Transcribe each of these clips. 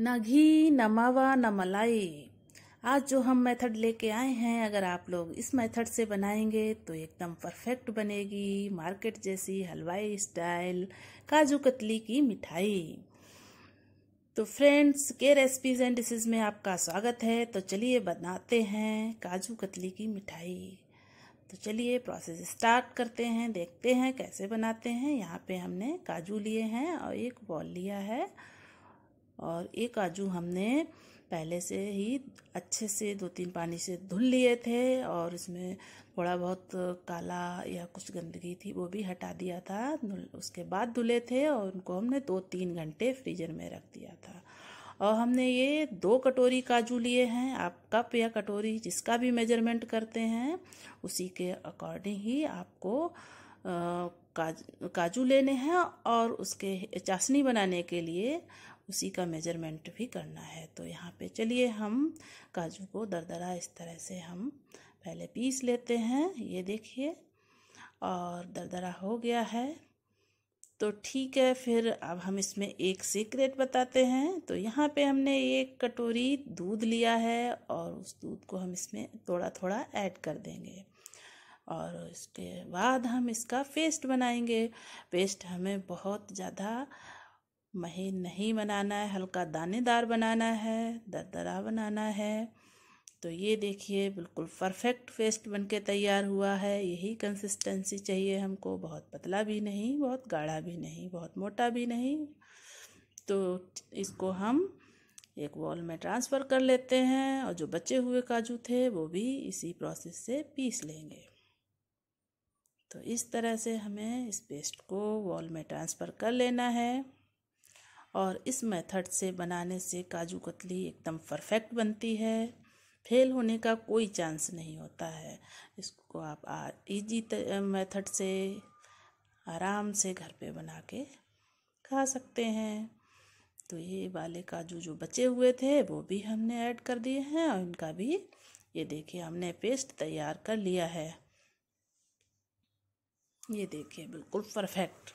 न घी न मावा न मलाई आज जो हम मेथड लेके आए हैं अगर आप लोग इस मेथड से बनाएंगे तो एकदम परफेक्ट बनेगी मार्केट जैसी हलवाई स्टाइल काजू कतली की मिठाई तो फ्रेंड्स के रेसिपीज एंड डिशेज में आपका स्वागत है तो चलिए बनाते हैं काजू कतली की मिठाई तो चलिए प्रोसेस स्टार्ट करते हैं देखते हैं कैसे बनाते हैं यहाँ पे हमने काजू लिए हैं और एक बॉल लिया है और ये काजू हमने पहले से ही अच्छे से दो तीन पानी से धुल लिए थे और इसमें थोड़ा बहुत काला या कुछ गंदगी थी वो भी हटा दिया था उसके बाद धुले थे और उनको हमने दो तीन घंटे फ्रीजर में रख दिया था और हमने ये दो कटोरी काजू लिए हैं आप कप या कटोरी जिसका भी मेजरमेंट करते हैं उसी के अकॉर्डिंग ही आपको आ, काज, काजू लेने हैं और उसके चाशनी बनाने के लिए उसी का मेजरमेंट भी करना है तो यहाँ पे चलिए हम काजू को दरदरा इस तरह से हम पहले पीस लेते हैं ये देखिए और दरदरा हो गया है तो ठीक है फिर अब हम इसमें एक सीक्रेट बताते हैं तो यहाँ पे हमने एक कटोरी दूध लिया है और उस दूध को हम इसमें थोड़ा थोड़ा ऐड कर देंगे और इसके बाद हम इसका पेस्ट बनाएंगे पेस्ट हमें बहुत ज़्यादा महीन नहीं बनाना है हल्का दानेदार बनाना है दरदरा बनाना है तो ये देखिए बिल्कुल परफेक्ट पेस्ट बनके तैयार हुआ है यही कंसिस्टेंसी चाहिए हमको बहुत पतला भी नहीं बहुत गाढ़ा भी नहीं बहुत मोटा भी नहीं तो इसको हम एक बॉल में ट्रांसफ़र कर लेते हैं और जो बचे हुए काजू थे वो भी इसी प्रोसेस से पीस लेंगे तो इस तरह से हमें इस पेस्ट को वॉल में ट्रांसफ़र कर लेना है और इस मेथड से बनाने से काजू कतली एकदम परफेक्ट बनती है फेल होने का कोई चांस नहीं होता है इसको आप इजी मेथड से आराम से घर पे बना के खा सकते हैं तो ये वाले काजू जो बचे हुए थे वो भी हमने ऐड कर दिए हैं और इनका भी ये देखिए हमने पेस्ट तैयार कर लिया है ये देखिए बिल्कुल परफेक्ट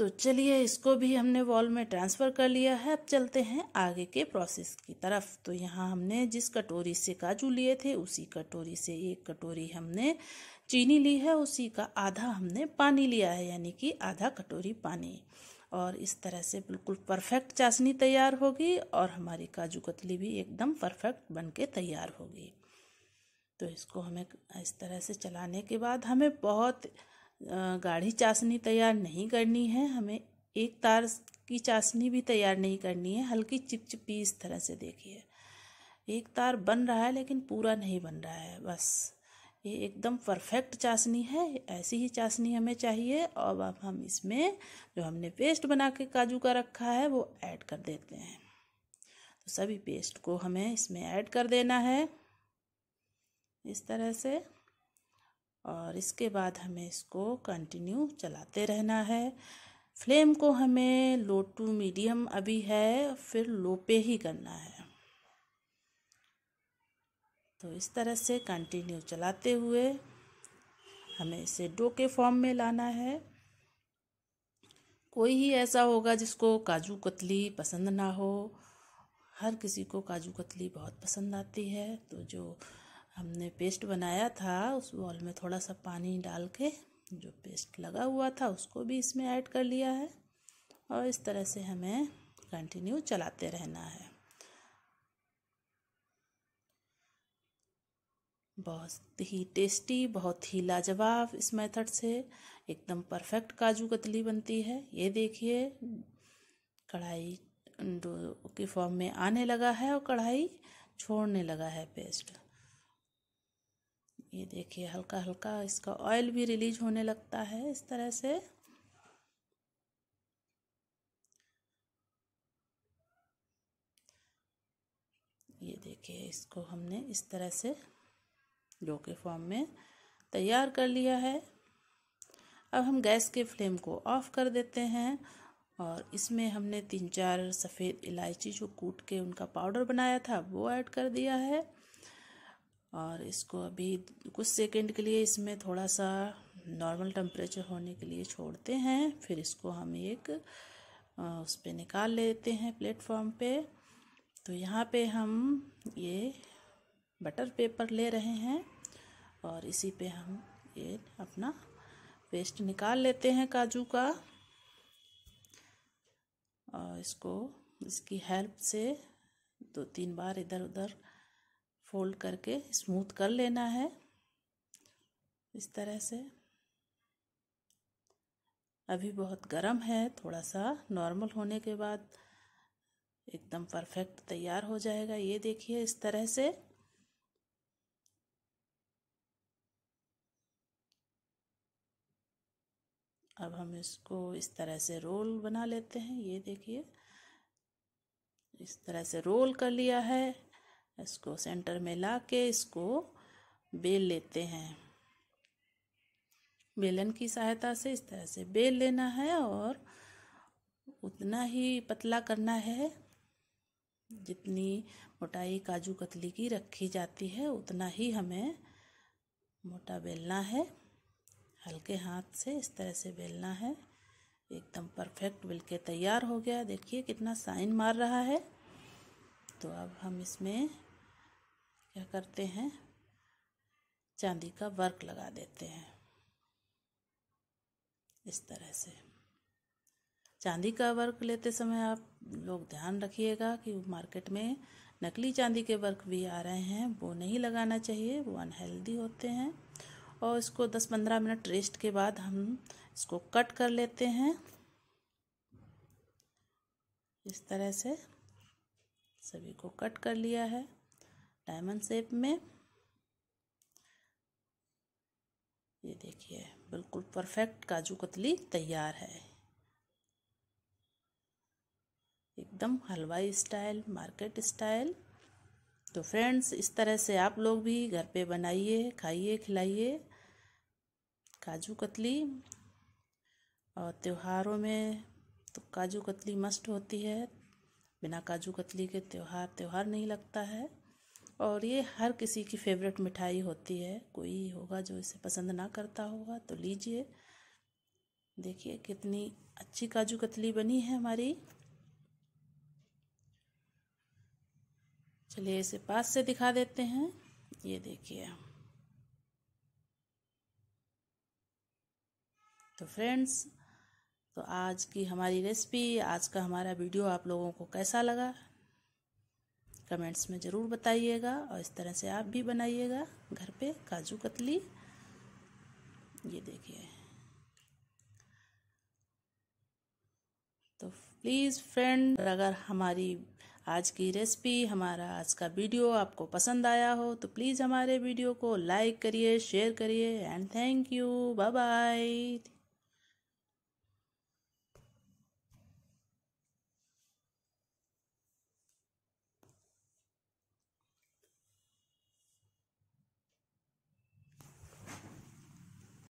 तो चलिए इसको भी हमने वॉल में ट्रांसफ़र कर लिया है अब चलते हैं आगे के प्रोसेस की तरफ तो यहाँ हमने जिस कटोरी से काजू लिए थे उसी कटोरी से एक कटोरी हमने चीनी ली है उसी का आधा हमने पानी लिया है यानी कि आधा कटोरी पानी और इस तरह से बिल्कुल परफेक्ट चाशनी तैयार होगी और हमारी काजू कतली भी एकदम परफेक्ट बन के तैयार होगी तो इसको हमें इस तरह से चलाने के बाद हमें बहुत गाढ़ी चाशनी तैयार नहीं करनी है हमें एक तार की चाशनी भी तैयार नहीं करनी है हल्की चिपचिपी इस तरह से देखिए एक तार बन रहा है लेकिन पूरा नहीं बन रहा है बस ये एकदम परफेक्ट चाशनी है ऐसी ही चाशनी हमें चाहिए और अब हम इसमें जो हमने पेस्ट बना के काजू का रखा है वो ऐड कर देते हैं तो सभी पेस्ट को हमें इसमें ऐड कर देना है इस तरह से और इसके बाद हमें इसको कंटिन्यू चलाते रहना है फ्लेम को हमें लो टू मीडियम अभी है फिर लो पे ही करना है तो इस तरह से कंटिन्यू चलाते हुए हमें इसे डो के फॉर्म में लाना है कोई ही ऐसा होगा जिसको काजू कतली पसंद ना हो हर किसी को काजू कतली बहुत पसंद आती है तो जो हमने पेस्ट बनाया था उस बॉल में थोड़ा सा पानी डाल के जो पेस्ट लगा हुआ था उसको भी इसमें ऐड कर लिया है और इस तरह से हमें कंटिन्यू चलाते रहना है बहुत ही टेस्टी बहुत ही लाजवाब इस मेथड से एकदम परफेक्ट काजू कतली बनती है ये देखिए कढ़ाई के फॉर्म में आने लगा है और कढ़ाई छोड़ने लगा है पेस्ट ये देखिए हल्का हल्का इसका ऑयल भी रिलीज होने लगता है इस तरह से ये देखिए इसको हमने इस तरह से डो के फॉर्म में तैयार कर लिया है अब हम गैस के फ्लेम को ऑफ़ कर देते हैं और इसमें हमने तीन चार सफ़ेद इलायची जो कूट के उनका पाउडर बनाया था वो ऐड कर दिया है और इसको अभी कुछ सेकंड के लिए इसमें थोड़ा सा नॉर्मल टेम्परेचर होने के लिए छोड़ते हैं फिर इसको हम एक उस पर निकाल लेते हैं प्लेटफॉर्म पे तो यहाँ पे हम ये बटर पेपर ले रहे हैं और इसी पे हम ये अपना पेस्ट निकाल लेते हैं काजू का और इसको इसकी हेल्प से दो तीन बार इधर उधर फोल्ड करके स्मूथ कर लेना है इस तरह से अभी बहुत गर्म है थोड़ा सा नॉर्मल होने के बाद एकदम परफेक्ट तैयार हो जाएगा ये देखिए इस तरह से अब हम इसको इस तरह से रोल बना लेते हैं ये देखिए इस तरह से रोल कर लिया है इसको सेंटर में ला के इसको बेल लेते हैं बेलन की सहायता से इस तरह से बेल लेना है और उतना ही पतला करना है जितनी मोटाई काजू कतली की रखी जाती है उतना ही हमें मोटा बेलना है हल्के हाथ से इस तरह से बेलना है एकदम परफेक्ट बिल के तैयार हो गया देखिए कितना साइन मार रहा है तो अब हम इसमें क्या करते हैं चांदी का वर्क लगा देते हैं इस तरह से चांदी का वर्क लेते समय आप लोग ध्यान रखिएगा कि मार्केट में नकली चांदी के वर्क भी आ रहे हैं वो नहीं लगाना चाहिए वो अनहेल्दी होते हैं और इसको 10-15 मिनट रेस्ट के बाद हम इसको कट कर लेते हैं इस तरह से सभी को कट कर लिया है डायमंड शेप में ये देखिए बिल्कुल परफेक्ट काजू कतली तैयार है एकदम हलवाई स्टाइल मार्केट स्टाइल तो फ्रेंड्स इस तरह से आप लोग भी घर पे बनाइए खाइए खिलाइए काजू कतली और त्योहारों में तो काजू कतली मस्ट होती है बिना काजू कतली के त्यौहार त्यौहार नहीं लगता है और ये हर किसी की फेवरेट मिठाई होती है कोई होगा जो इसे पसंद ना करता होगा तो लीजिए देखिए कितनी अच्छी काजू कतली बनी है हमारी चलिए इसे पास से दिखा देते हैं ये देखिए तो फ्रेंड्स तो आज की हमारी रेसिपी आज का हमारा वीडियो आप लोगों को कैसा लगा कमेंट्स में ज़रूर बताइएगा और इस तरह से आप भी बनाइएगा घर पे काजू कतली ये देखिए तो प्लीज़ फ्रेंड अगर हमारी आज की रेसिपी हमारा आज का वीडियो आपको पसंद आया हो तो प्लीज़ हमारे वीडियो को लाइक करिए शेयर करिए and thank you bye bye